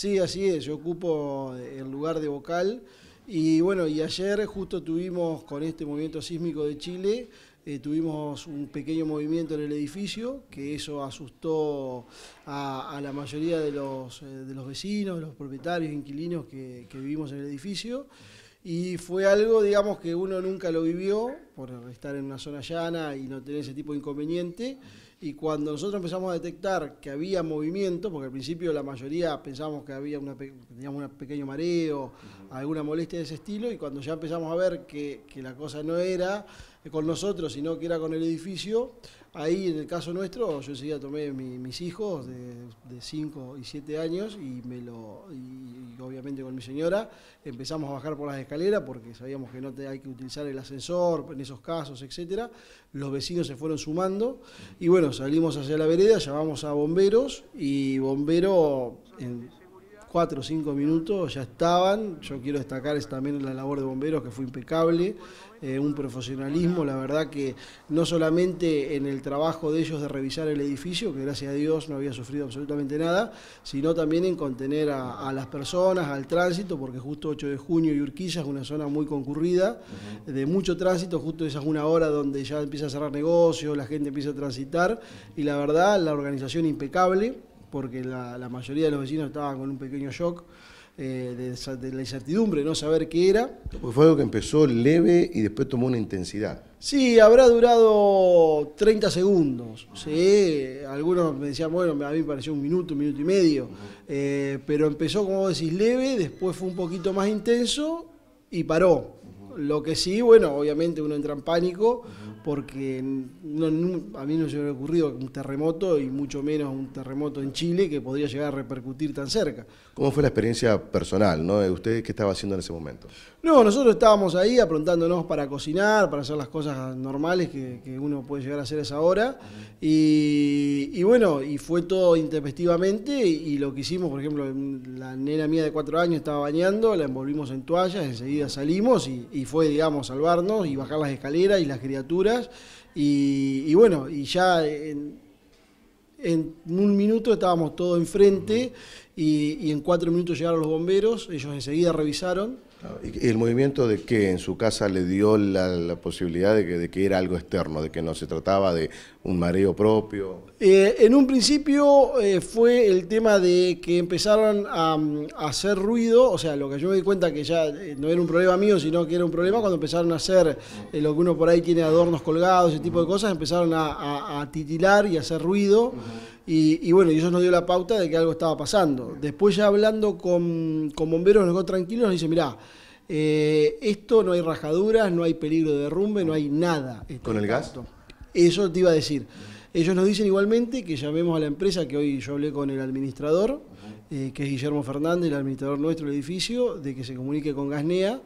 Sí, así es, yo ocupo el lugar de vocal. Y bueno, y ayer justo tuvimos con este movimiento sísmico de Chile, eh, tuvimos un pequeño movimiento en el edificio, que eso asustó a, la mayoría de los, eh, de los, vecinos, los propietarios, inquilinos que vivimos en el edificio. Y fue algo, digamos, que uno nunca lo vivió, por estar en una zona llana y no tener ese tipo de inconveniente. Y cuando nosotros empezamos a detectar que había movimiento, porque al principio la mayoría pensamos que había una, un pequeño mareo, alguna molestia de ese estilo, y cuando ya empezamos a ver que, que la cosa no era con nosotros, sino que era con el edificio, Ahí en el caso nuestro, yo enseguida tomé mis hijos de 5 y 7 años y me lo obviamente con mi señora empezamos a bajar por las escaleras porque sabíamos que no hay que utilizar el ascensor en esos casos, etc. Los vecinos se fueron sumando y bueno, salimos hacia la vereda, llamamos a bomberos y bombero cuatro o cinco minutos ya estaban. Yo quiero destacar también la labor de bomberos que fue impecable, eh, un profesionalismo, la verdad que no solamente en el trabajo de ellos de revisar el edificio, que gracias a Dios no había sufrido absolutamente nada, sino también en contener a, las personas, al tránsito, porque justo 8 de junio y Urquiza es una zona muy concurrida, de mucho tránsito, justo esa es una hora donde ya empieza a cerrar negocios, la gente empieza a transitar y la verdad la organización impecable porque la, mayoría de los vecinos estaban con un pequeño shock. Eh, de, la incertidumbre, no saber qué era. fue algo que empezó leve y después tomó una intensidad. Sí, habrá durado 30 segundos. ¿sí? Algunos me decían, bueno, a mí me pareció un minuto, un minuto y medio. Eh, pero empezó, como vos decís, leve, después fue un poquito más intenso y paró. Lo que sí, bueno, obviamente uno entra en pánico porque a mí no se me hubiera ocurrido un terremoto y mucho menos un terremoto en Chile que podría llegar a repercutir tan cerca. ¿Cómo fue la experiencia personal? de ¿Usted qué estaba haciendo en ese momento? No, nosotros estábamos ahí aprontándonos para cocinar, para hacer las cosas normales que, uno puede llegar a hacer a esa hora. Y, bueno, y fue todo intempestivamente y, lo que hicimos, por ejemplo, la nena mía de cuatro años estaba bañando, la envolvimos en toallas, enseguida salimos y fue, digamos, salvarnos y bajar las escaleras y las criaturas y, bueno, y ya en, en un minuto estábamos todos enfrente y, en cuatro minutos llegaron los bomberos, ellos enseguida revisaron. Ah, ¿Y el movimiento de qué? en su casa le dio la, posibilidad de que, era algo externo, de que no se trataba de un mareo propio? Eh, en un principio eh, fue el tema de que empezaron mm, a, hacer ruido, o sea, lo que yo me di cuenta que ya eh, no era un problema mío, sino que era un problema cuando empezaron a hacer lo que uno por ahí tiene adornos colgados, ese tipo de cosas, empezaron a, titilar y a hacer ruido, y, y bueno, y eso nos dio la pauta de que algo estaba pasando. Después ya hablando con, bomberos nos quedó tranquilos, nos dice, mirá, eh, esto no hay rajaduras, no hay peligro de derrumbe, no hay nada. Este, ¿Con el gas? Eso te iba a decir. Ellos nos dicen igualmente que llamemos a la empresa, que hoy yo hablé con el administrador, eh, que es Guillermo Fernández, el administrador nuestro del edificio, de que se comunique con Gasnea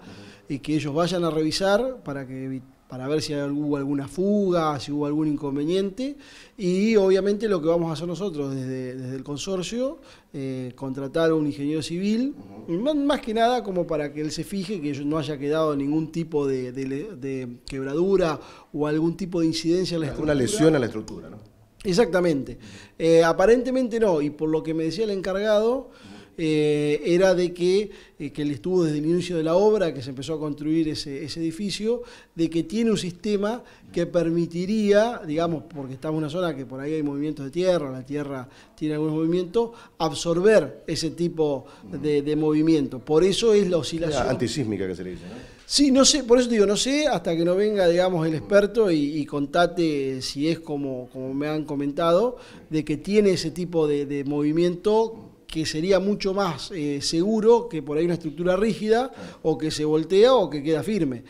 y que ellos vayan a revisar para que para ver si hubo alguna fuga, si hubo algún inconveniente. Y obviamente lo que vamos a hacer nosotros desde, el consorcio, eh, contratar a un ingeniero civil, más que nada como para que él se fije que no haya quedado ningún tipo de, quebradura o algún tipo de incidencia en la estructura. Una lesión a la estructura, ¿no? Exactamente. Eh, aparentemente no, y por lo que me decía el encargado, eh, era de que, eh, que él estuvo desde el inicio de la obra, que se empezó a construir ese, edificio, de que tiene un sistema que permitiría, digamos, porque estamos en una zona que por ahí hay movimientos de tierra, la tierra tiene algunos movimientos, absorber ese tipo de, movimiento. Por eso es la oscilación. La antisísmica que se le dice, ¿no? Sí, no sé, por eso digo, no sé hasta que no venga, digamos, el experto y, contate si es como, como me han comentado, de que tiene ese tipo de, de movimiento que sería mucho más eh, seguro que por ahí una estructura rígida o que se voltea o que queda firme.